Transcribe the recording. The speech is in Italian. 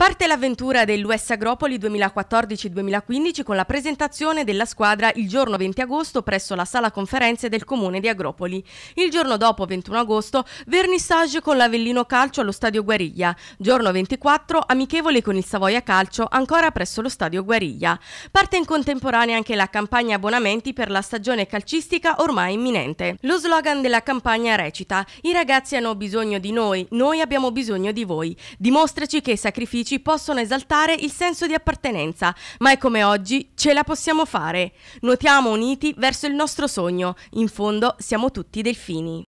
Parte l'avventura dell'US Agropoli 2014-2015 con la presentazione della squadra il giorno 20 agosto presso la sala conferenze del comune di Agropoli. Il giorno dopo, 21 agosto, vernissage con l'Avellino Calcio allo stadio Guariglia. Giorno 24, amichevole con il Savoia Calcio ancora presso lo stadio Guariglia. Parte in contemporanea anche la campagna abbonamenti per la stagione calcistica ormai imminente. Lo slogan della campagna recita: I ragazzi hanno bisogno di noi, noi abbiamo bisogno di voi. Dimostraci che i sacrifici politici possono esaltare il senso di appartenenza, ma è come oggi ce la possiamo fare. Nuotiamo uniti verso il nostro sogno, in fondo siamo tutti delfini.